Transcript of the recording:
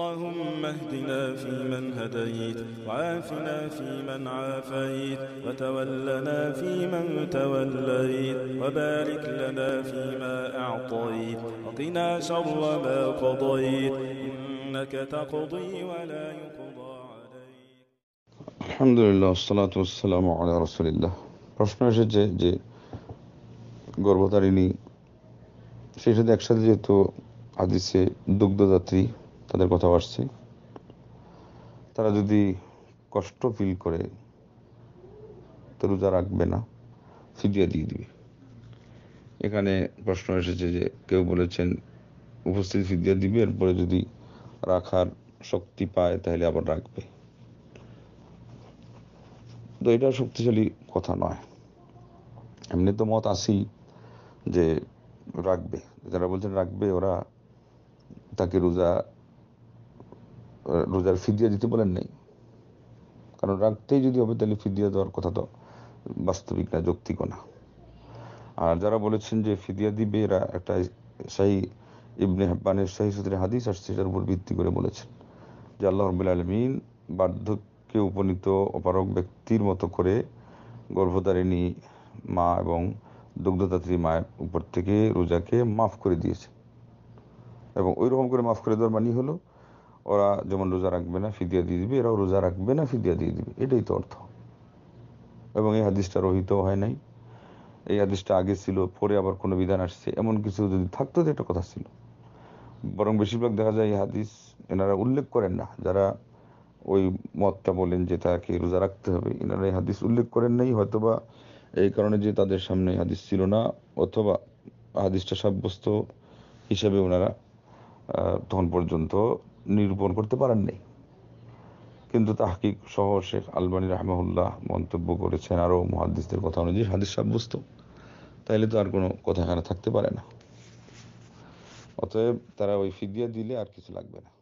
اللهم اهدنا فيمن هديت وعافنا فيمن عافيت وتولنا فيمن توليت وبارك لنا فيما أعطيت وقنا شر ما قضيت إنك تقضي ولا يقضى عليك الحمد لله والصلاة والسلام على رسول الله প্রশ্ন এসেছে যে গর্ভধারিণী সেই সাথে একসাথে যেহেতু হাদিসে দুগ্ধদাত্রী তাদের কথা আসছে তারা যদি কষ্ট ফিল করে তো রোজা রাখবে না ফিদিয়া দিয়ে দিবে এখানে প্রশ্ন এসেছে যে কেউ বলেছেন উপস্থিত ফিদিয়া দিবে এরপরে যদি রাখার শক্তি পায় তাহলে আবার রাখবে তো এটা শক্তিশালী কথা নয় এমনি তো মত আসি যে রাখবে যারা বলছেন রাখবে ওরা তাকে রোজা রোজার ফিদিয়া দিতে বলেন নাই কারণ রাখতেই যদি হবে তাহলে ফিদিয়া দেওয়ার কথা তো বাস্তবিক না যৌক্তিকও না আর যারা বলেছেন যে ফিদিয়া দিবে এরা একটা সেই ইবনে হাব্বানের শাহী সূত্রে হাদিস আসছে সেটার উপর ভিত্তি করে বলেছেন যে আল্লাহ রবুল আলমিন বার্ধক্যে উপনীত অপারক ব্যক্তির মতো করে গর্ভধারিণী মা এবং দুগ্ধদাত্রী মায়ের উপর থেকে রোজাকে মাফ করে দিয়েছে এবং ওই রকম করে মাফ করে দেওয়ার মানি হলো ওরা যেমন রোজা রাখবে না ফিদিয়া দিয়ে দিবে এরাও রোজা রাখবে না ফিদিয়া দিয়ে দিবে এটাই তো অর্থ এবং এই হাদিসটা রহিত হয় নাই এই হাদিসটা আগে ছিল পরে আবার কোনো বিধান আসছে এমন কিছু যদি থাকতো তো একটা কথা ছিল বরং বেশিরভাগ দেখা যায় এই হাদিস এনারা উল্লেখ করেন না যারা ওই মতটা বলেন যে তাকে রোজা রাখতে হবে এনারা এই হাদিস উল্লেখ করেন নাই হয়তোবা এই কারণে যে তাদের সামনে হাদিস ছিল না অথবা হাদিসটা সাব্যস্ত হিসাবে ওনারা তখন পর্যন্ত নিরূপণ করতে পারেন নাই কিন্তু তাহকিক সহ শেখ আলবানী রাহমাহুল্লাহ মন্তব্য করেছেন আরও মহাদিসদের কথা অনুযায়ী হাদিস সাব্যস্ত তাইলে তো আর কোনো কথা এখানে থাকতে পারে না অতএব তারা ওই ফিদিয়া দিলে আর কিছু লাগবে না